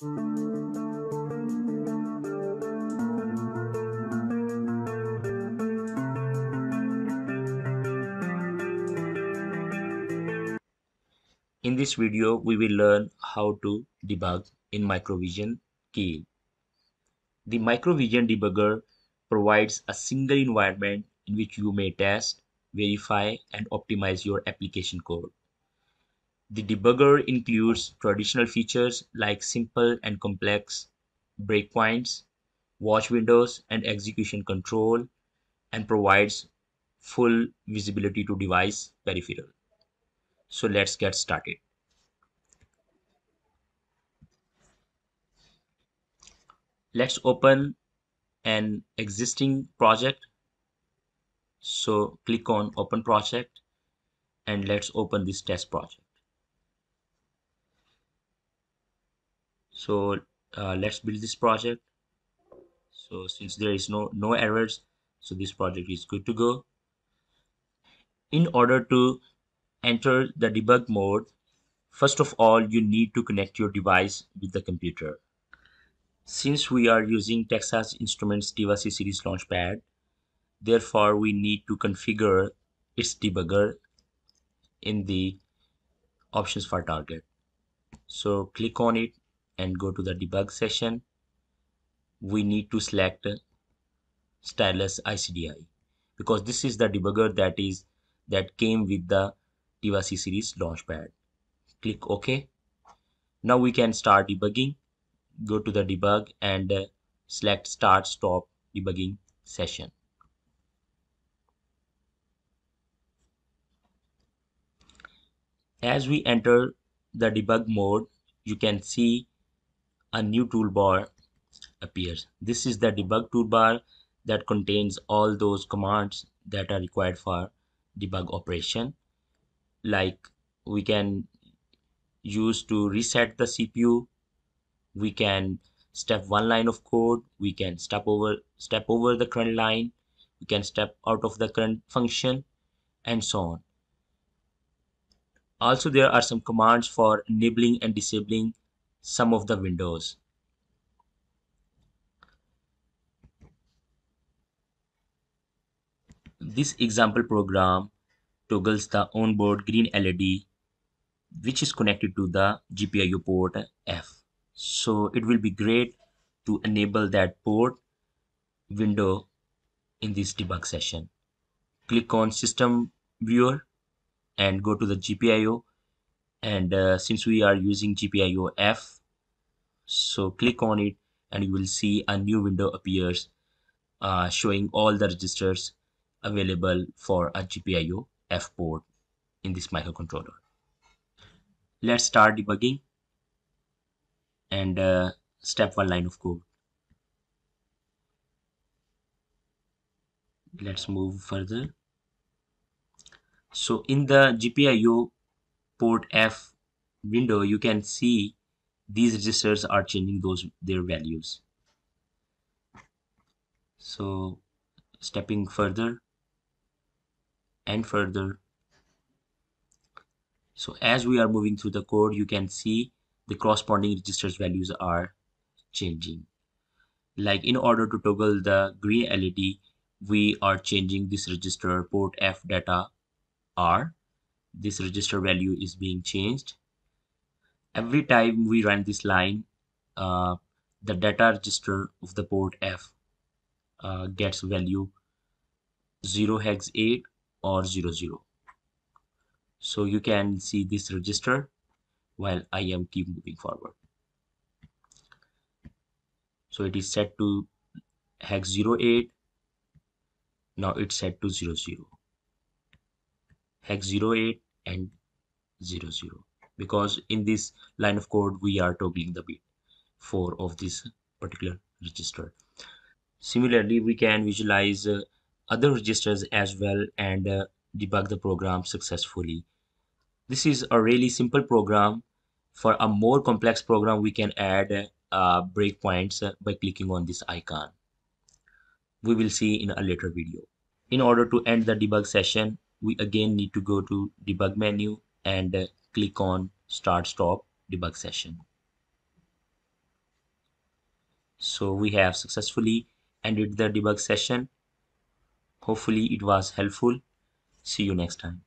In this video, we will learn how to debug in Microvision Key. The Microvision debugger provides a single environment in which you may test, verify, and optimize your application code. The debugger includes traditional features like simple and complex breakpoints, watch windows, and execution control, and provides full visibility to device peripheral. So let's get started. Let's open an existing project. So click on open project and let's open this test project. so uh, let's build this project so since there is no no errors so this project is good to go in order to enter the debug mode first of all you need to connect your device with the computer since we are using texas instruments tvc series launchpad therefore we need to configure its debugger in the options for target so click on it and go to the debug session we need to select stylus ICDI because this is the debugger that is that came with the Tivasi series launchpad. Click OK. Now we can start debugging. Go to the debug and uh, select start stop debugging session. As we enter the debug mode, you can see a new toolbar appears. This is the debug toolbar that contains all those commands that are required for debug operation. Like we can use to reset the CPU, we can step one line of code, we can step over step over the current line, we can step out of the current function and so on. Also there are some commands for enabling and disabling some of the windows. This example program toggles the onboard green LED which is connected to the GPIO port F. So it will be great to enable that port window in this debug session. Click on system viewer and go to the GPIO and uh, since we are using GPIO F so click on it and you will see a new window appears uh, showing all the registers available for a GPIO F port in this microcontroller. Let's start debugging and uh, step one line of code. Let's move further. So in the GPIO port F window, you can see these registers are changing those their values. So stepping further and further. So as we are moving through the code, you can see the corresponding registers values are changing. Like in order to toggle the green LED, we are changing this register port F data R this register value is being changed every time we run this line uh, the data register of the port f uh, gets value 0 hex 8 or 00 so you can see this register while i am keep moving forward so it is set to hex 08 now it's set to 00 hex 08 and 0 0 because in this line of code we are toggling the bit 4 of this particular register similarly we can visualize uh, other registers as well and uh, debug the program successfully this is a really simple program for a more complex program we can add uh, breakpoints by clicking on this icon we will see in a later video in order to end the debug session we again need to go to debug menu and uh, click on start stop debug session so we have successfully ended the debug session hopefully it was helpful see you next time